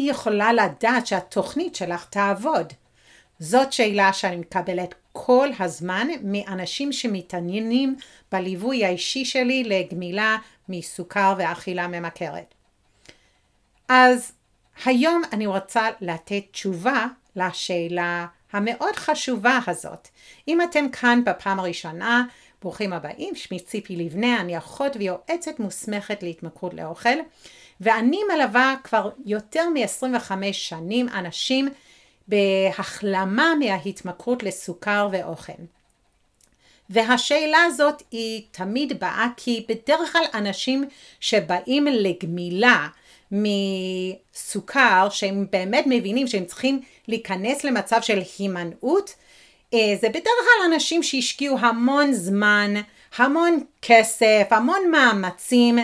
אני יכולה לדעת שהתוכנית שלך תעבוד? זאת שאלה שאני מקבלת כל הזמן מאנשים שמתעניינים בליווי האישי שלי לגמילה מסוכר ואכילה ממכרת. אז היום אני רוצה לתת תשובה לשאלה המאוד חשובה הזאת. אם אתם כאן בפעם הראשונה, ברוכים הבאים, שמי ציפי לבנה, אני אחות ויועצת מוסמכת להתמכרות לאוכל. ואני מלווה כבר יותר מ-25 שנים אנשים בהחלמה מההתמכרות לסוכר ואוכל. והשאלה הזאת היא תמיד באה כי בדרך כלל אנשים שבאים לגמילה מסוכר, שהם באמת מבינים שהם צריכים להיכנס למצב של הימנעות, אה, זה בדרך כלל אנשים שהשקיעו המון זמן, המון כסף, המון מאמצים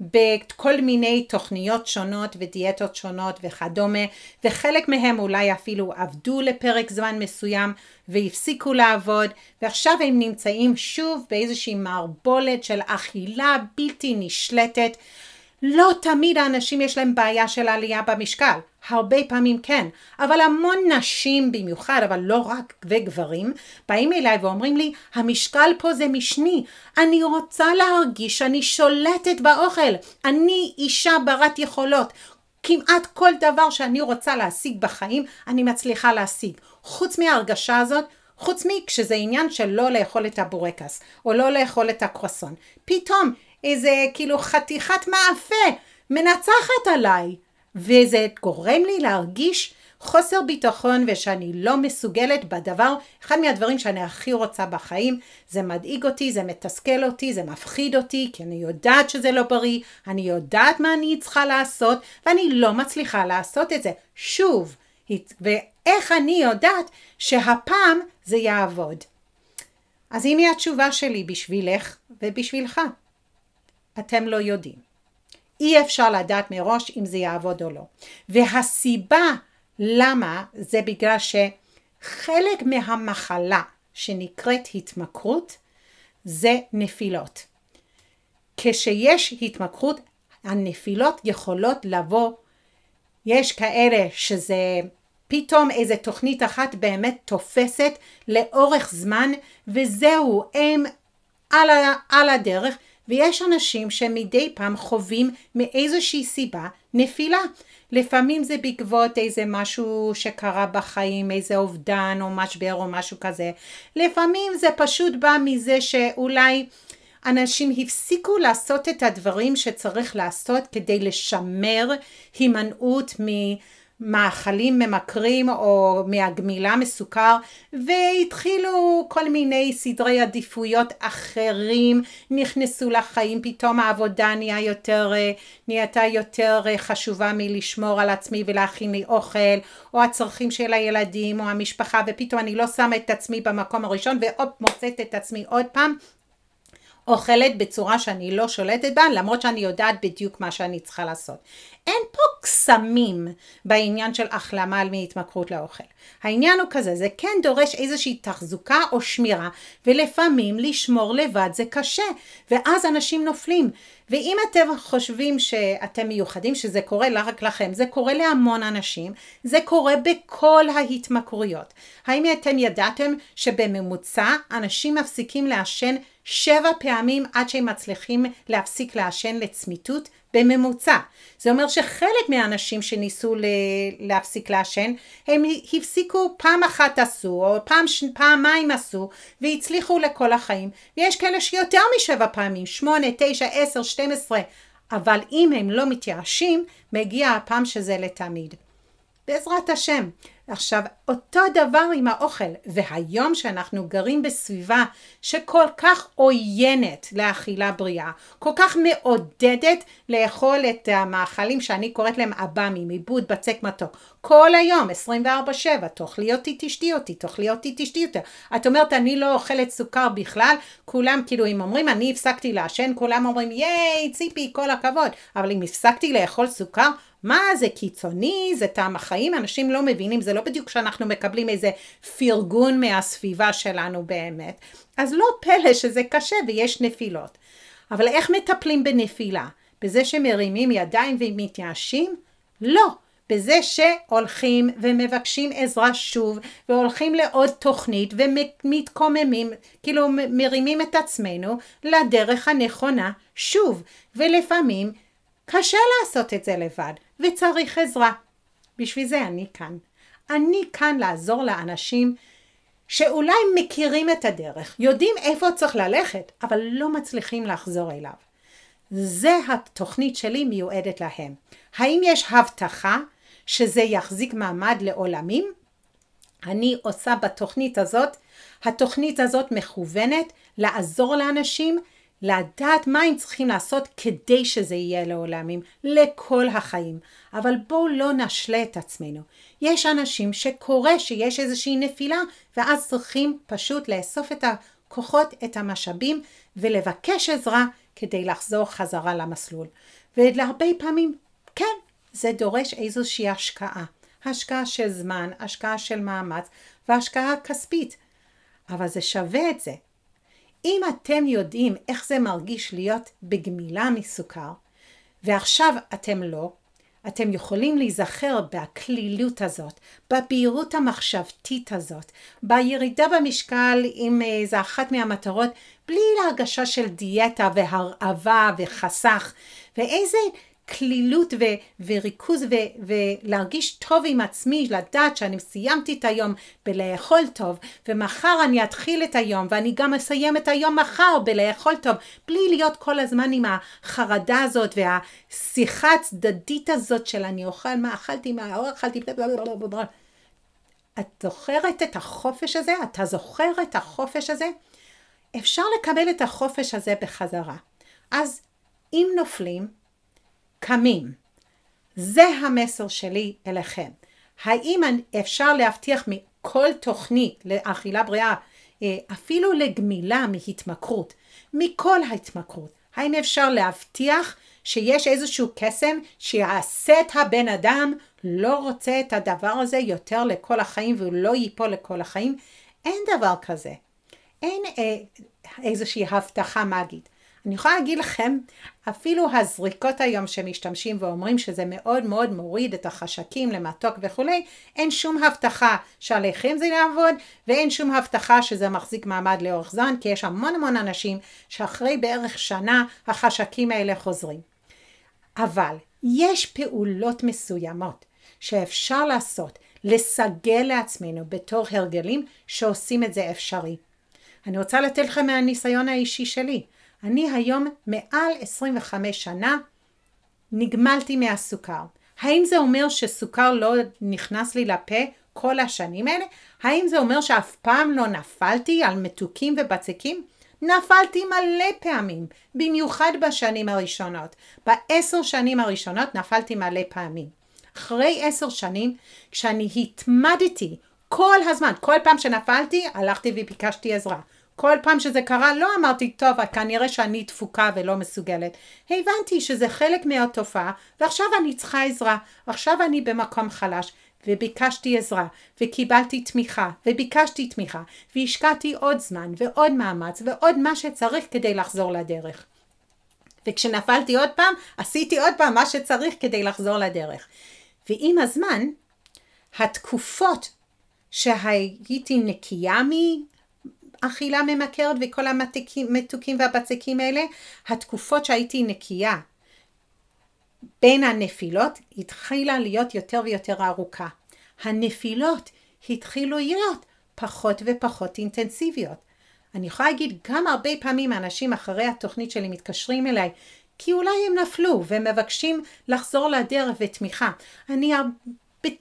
בכל מיני תוכניות שונות ודיאטות שונות וכדומה, וחלק מהם אולי אפילו עבדו לפרק זמן מסוים והפסיקו לעבוד, ועכשיו הם נמצאים שוב באיזושהי מערבולת של אכילה בלתי נשלטת. לא תמיד האנשים יש להם בעיה של עלייה במשקל, הרבה פעמים כן, אבל המון נשים במיוחד, אבל לא רק וגברים, באים אליי ואומרים לי, המשקל פה זה משני, אני רוצה להרגיש שאני שולטת באוכל, אני אישה ברת יכולות, כמעט כל דבר שאני רוצה להשיג בחיים, אני מצליחה להשיג. חוץ מההרגשה הזאת, חוץ מכשזה עניין של לא לאכול את הבורקס, או לא לאכול את הקרואסון. פתאום איזה כאילו חתיכת מאפה מנצחת עליי. וזה גורם לי להרגיש חוסר ביטחון ושאני לא מסוגלת בדבר, אחד מהדברים שאני הכי רוצה בחיים, זה מדאיג אותי, זה מתסכל אותי, זה מפחיד אותי, כי אני יודעת שזה לא בריא, אני יודעת מה אני צריכה לעשות, ואני לא מצליחה לעשות את זה. שוב, ואיך אני יודעת שהפעם זה יעבוד. אז הנה התשובה שלי בשבילך ובשבילך. אתם לא יודעים. אי אפשר לדעת מראש אם זה יעבוד או לא. והסיבה למה זה בגלל שחלק מהמחלה שנקראת התמכרות זה נפילות. כשיש התמכרות הנפילות יכולות לבוא, יש כאלה שזה פתאום איזה תוכנית אחת באמת תופסת לאורך זמן וזהו, הם על, על הדרך ויש אנשים שמדי פעם חווים מאיזושהי סיבה נפילה. לפעמים זה בעקבות איזה משהו שקרה בחיים, איזה אובדן או משבר או משהו כזה. לפעמים זה פשוט בא מזה שאולי אנשים הפסיקו לעשות את הדברים שצריך לעשות כדי לשמר הימנעות מ... מאכלים ממכרים או מהגמילה מסוכר והתחילו כל מיני סדרי עדיפויות אחרים נכנסו לחיים פתאום העבודה נהיה יותר אה, נהייתה יותר אה, חשובה מלשמור על עצמי ולהכין לי אוכל או הצרכים של הילדים או המשפחה ופתאום אני לא שמה את עצמי במקום הראשון והופ מוצאת את עצמי עוד פעם אוכלת בצורה שאני לא שולטת בה למרות שאני יודעת בדיוק מה שאני צריכה לעשות. אין פה קסמים בעניין של החלמה מהתמכרות לאוכל. העניין הוא כזה, זה כן דורש איזושהי תחזוקה או שמירה, ולפעמים לשמור לבד זה קשה, ואז אנשים נופלים. ואם אתם חושבים שאתם מיוחדים, שזה קורה לא רק לכם, זה קורה להמון אנשים, זה קורה בכל ההתמכרויות. האם אתם ידעתם שבממוצע אנשים מפסיקים לעשן שבע פעמים עד שהם מצליחים להפסיק לעשן לצמיתות בממוצע. זה אומר שחלק מהאנשים שניסו להפסיק לעשן, הם הפסיקו פעם אחת עשו, או פעם, פעמיים עשו, והצליחו לכל החיים. ויש כאלה שיותר משבע פעמים, שמונה, תשע, עשר, שתים עשרה, אבל אם הם לא מתייאשים, מגיע הפעם שזה לתמיד. בעזרת השם. עכשיו, אותו דבר עם האוכל, והיום שאנחנו גרים בסביבה שכל כך עוינת לאכילה בריאה, כל כך מעודדת לאכול את המאכלים שאני קוראת להם עב"מים, עיבוד בצק מתוק, כל היום, 24-7, תאכלי אותי, תשתי אותי, תאכלי אותי, תשתי אותי. את אומרת, אני לא אוכלת סוכר בכלל, כולם כאילו, אם אומרים, אני הפסקתי לעשן, כולם אומרים, ייי, ציפי, כל הכבוד, אבל אם הפסקתי לאכול סוכר, מה זה קיצוני, זה טעם החיים, אנשים לא מבינים, זה לא בדיוק שאנחנו מקבלים איזה פרגון מהסביבה שלנו באמת. אז לא פלא שזה קשה ויש נפילות. אבל איך מטפלים בנפילה? בזה שמרימים ידיים ומתייאשים? לא. בזה שהולכים ומבקשים עזרה שוב, והולכים לעוד תוכנית ומתקוממים, כאילו מרימים את עצמנו לדרך הנכונה שוב, ולפעמים קשה לעשות את זה לבד, וצריך עזרה. בשביל זה אני כאן. אני כאן לעזור לאנשים שאולי מכירים את הדרך, יודעים איפה צריך ללכת, אבל לא מצליחים לחזור אליו. זה התוכנית שלי מיועדת להם. האם יש הבטחה שזה יחזיק מעמד לעולמים? אני עושה בתוכנית הזאת, התוכנית הזאת מכוונת לעזור לאנשים לדעת מה הם צריכים לעשות כדי שזה יהיה לעולמים, לכל החיים. אבל בואו לא נשלה את עצמנו. יש אנשים שקורה שיש איזושהי נפילה, ואז צריכים פשוט לאסוף את הכוחות, את המשאבים, ולבקש עזרה כדי לחזור חזרה למסלול. ולהרבה פעמים, כן, זה דורש איזושהי השקעה. השקעה של זמן, השקעה של מאמץ והשקעה כספית. אבל זה שווה את זה. אם אתם יודעים איך זה מרגיש להיות בגמילה מסוכר, ועכשיו אתם לא, אתם יכולים להיזכר בקלילות הזאת, בבהירות המחשבתית הזאת, בירידה במשקל אם אה, זו אחת מהמטרות, בלי להרגשה של דיאטה והרעבה וחסך, ואיזה כלילות ו- וריכוז ו- ולהרגיש טוב עם עצמי, לדעת שאני סיימתי את היום בלאכול טוב, ומחר אני אתחיל את היום, ואני גם אסיים את היום מחר בלאכול טוב, בלי להיות כל הזמן עם החרדה הזאת והשיחה הצדדית הזאת של אני אוכל מה אכלתי, מה לא אכלתי, בלה את זוכרת את החופש הזה? אתה זוכר את החופש הזה? אפשר לקבל את החופש הזה בחזרה. אז אם נופלים, קמים. זה המסר שלי אליכם. האם אפשר להבטיח מכל תוכנית לאכילה בריאה, אה, אפילו לגמילה מהתמכרות, מכל ההתמכרות, האם אפשר להבטיח שיש איזשהו קסם שיעשה את הבן אדם לא רוצה את הדבר הזה יותר לכל החיים והוא לא ייפול לכל החיים? אין דבר כזה. אין אה, איזושהי הבטחה מגית. אני יכולה להגיד לכם, אפילו הזריקות היום שמשתמשים ואומרים שזה מאוד מאוד מוריד את החשקים למתוק וכולי, אין שום הבטחה שעליכם זה יעבוד, ואין שום הבטחה שזה מחזיק מעמד לאורך זמן, כי יש המון המון אנשים שאחרי בערך שנה החשקים האלה חוזרים. אבל יש פעולות מסוימות שאפשר לעשות, לסגל לעצמנו בתור הרגלים שעושים את זה אפשרי. אני רוצה לתת לכם מהניסיון האישי שלי. אני היום מעל 25 שנה נגמלתי מהסוכר. האם זה אומר שסוכר לא נכנס לי לפה כל השנים האלה? האם זה אומר שאף פעם לא נפלתי על מתוקים ובצקים? נפלתי מלא פעמים, במיוחד בשנים הראשונות. בעשר שנים הראשונות נפלתי מלא פעמים. אחרי עשר שנים, כשאני התמדתי כל הזמן, כל פעם שנפלתי, הלכתי וביקשתי עזרה. כל פעם שזה קרה לא אמרתי, טוב, כנראה שאני תפוקה ולא מסוגלת. הבנתי שזה חלק מהתופעה, ועכשיו אני צריכה עזרה, עכשיו אני במקום חלש. וביקשתי עזרה, וקיבלתי תמיכה, וביקשתי תמיכה, והשקעתי עוד זמן, ועוד מאמץ, ועוד מה שצריך כדי לחזור לדרך. וכשנפלתי עוד פעם, עשיתי עוד פעם מה שצריך כדי לחזור לדרך. ועם הזמן, התקופות שהייתי נקייה אכילה ממכרת וכל המתוקים והבצקים האלה, התקופות שהייתי נקייה בין הנפילות התחילה להיות יותר ויותר ארוכה. הנפילות התחילו להיות פחות ופחות אינטנסיביות. אני יכולה להגיד גם הרבה פעמים אנשים אחרי התוכנית שלי מתקשרים אליי כי אולי הם נפלו ומבקשים לחזור לדרך ותמיכה. אני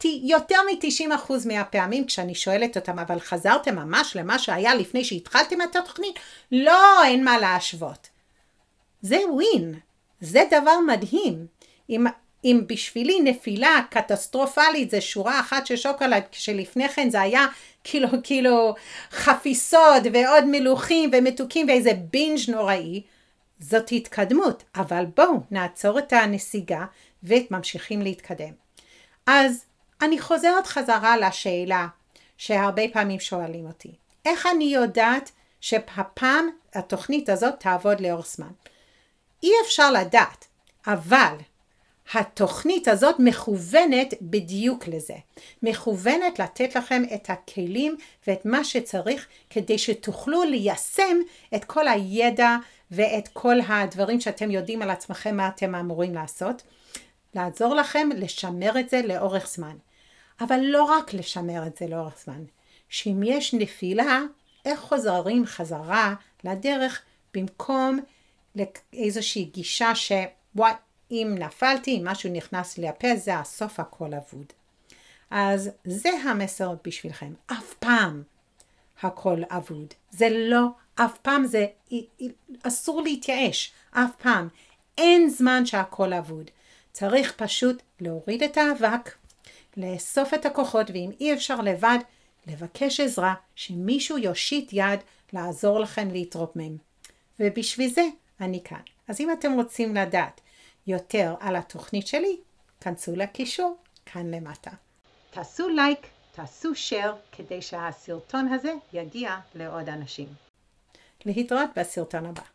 יותר מ-90% מהפעמים כשאני שואלת אותם, אבל חזרתם ממש למה שהיה לפני שהתחלתם את התוכנית? לא, אין מה להשוות. זה ווין, זה דבר מדהים. אם, אם בשבילי נפילה קטסטרופלית זה שורה אחת של שוקולד, כשלפני כן זה היה כאילו, כאילו חפיסות ועוד מלוכים ומתוקים ואיזה בינג' נוראי, זאת התקדמות, אבל בואו נעצור את הנסיגה וממשיכים להתקדם. אז אני חוזרת חזרה לשאלה שהרבה פעמים שואלים אותי. איך אני יודעת שהפעם התוכנית הזאת תעבוד לאורך זמן? אי אפשר לדעת, אבל התוכנית הזאת מכוונת בדיוק לזה. מכוונת לתת לכם את הכלים ואת מה שצריך כדי שתוכלו ליישם את כל הידע ואת כל הדברים שאתם יודעים על עצמכם מה אתם אמורים לעשות. לעזור לכם לשמר את זה לאורך זמן. אבל לא רק לשמר את זה לאורך זמן, שאם יש נפילה, איך חוזרים חזרה לדרך במקום לאיזושהי גישה שוואי, אם נפלתי, אם משהו נכנס לי לפה, זה הסוף הכל אבוד. אז זה המסר בשבילכם, אף פעם הכל אבוד. זה לא, אף פעם זה, אסור להתייאש, אף פעם. אין זמן שהכל אבוד. צריך פשוט להוריד את האבק, לאסוף את הכוחות, ואם אי אפשר לבד, לבקש עזרה, שמישהו יושיט יד לעזור לכם להתרומם. ובשביל זה אני כאן. אז אם אתם רוצים לדעת יותר על התוכנית שלי, כנסו לקישור כאן למטה. תעשו לייק, תעשו שייר, כדי שהסרטון הזה יגיע לעוד אנשים. להתראות בסרטון הבא.